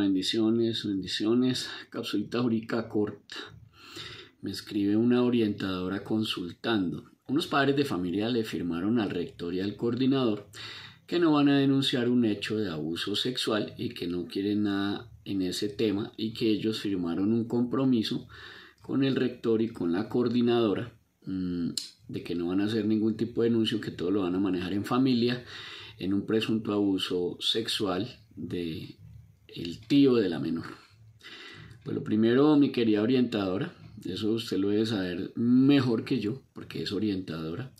bendiciones, bendiciones. Capsulita corta. Me escribe una orientadora consultando. Unos padres de familia le firmaron al rector y al coordinador que no van a denunciar un hecho de abuso sexual y que no quieren nada en ese tema y que ellos firmaron un compromiso con el rector y con la coordinadora mm, de que no van a hacer ningún tipo de denuncio, que todo lo van a manejar en familia en un presunto abuso sexual de el tío de la menor. Bueno, primero, mi querida orientadora, eso usted lo debe saber mejor que yo, porque es orientadora.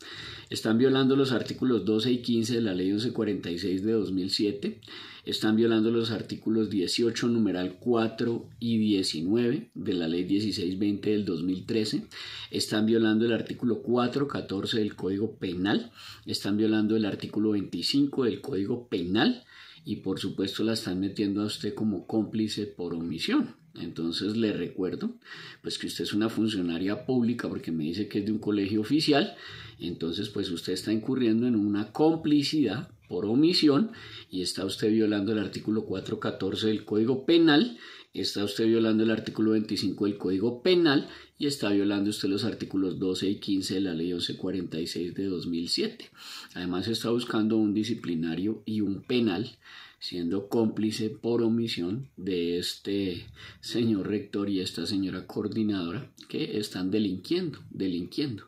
Están violando los artículos 12 y 15 de la ley 1146 de 2007. Están violando los artículos 18, numeral 4 y 19 de la ley 1620 del 2013. Están violando el artículo 414 del Código Penal. Están violando el artículo 25 del Código Penal y por supuesto la están metiendo a usted como cómplice por omisión. Entonces le recuerdo, pues que usted es una funcionaria pública porque me dice que es de un colegio oficial, entonces pues usted está incurriendo en una complicidad por omisión y está usted violando el artículo 414 del Código Penal, está usted violando el artículo 25 del Código Penal y está violando usted los artículos 12 y 15 de la ley 1146 de 2007. Además está buscando un disciplinario y un penal siendo cómplice por omisión de este señor rector y esta señora coordinadora que están delinquiendo, delinquiendo.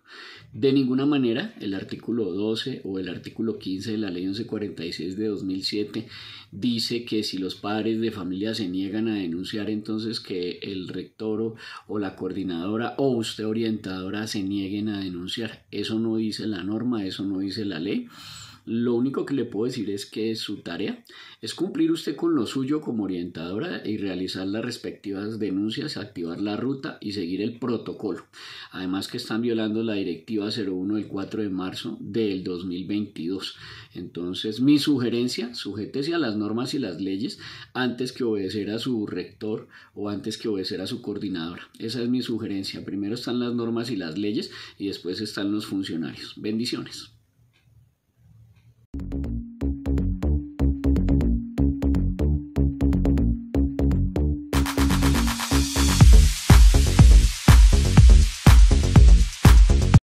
De ninguna manera el artículo 12 o el artículo 15 de la ley 1146 de 2007 dice que si los padres de familia se niegan a denunciar, entonces que el rector o, o la coordinadora o usted orientadora se nieguen a denunciar. Eso no dice la norma, eso no dice la ley. Lo único que le puedo decir es que su tarea es cumplir usted con lo suyo como orientadora y realizar las respectivas denuncias, activar la ruta y seguir el protocolo. Además que están violando la directiva 01 del 4 de marzo del 2022. Entonces mi sugerencia, sujétese a las normas y las leyes antes que obedecer a su rector o antes que obedecer a su coordinadora. Esa es mi sugerencia. Primero están las normas y las leyes y después están los funcionarios. Bendiciones.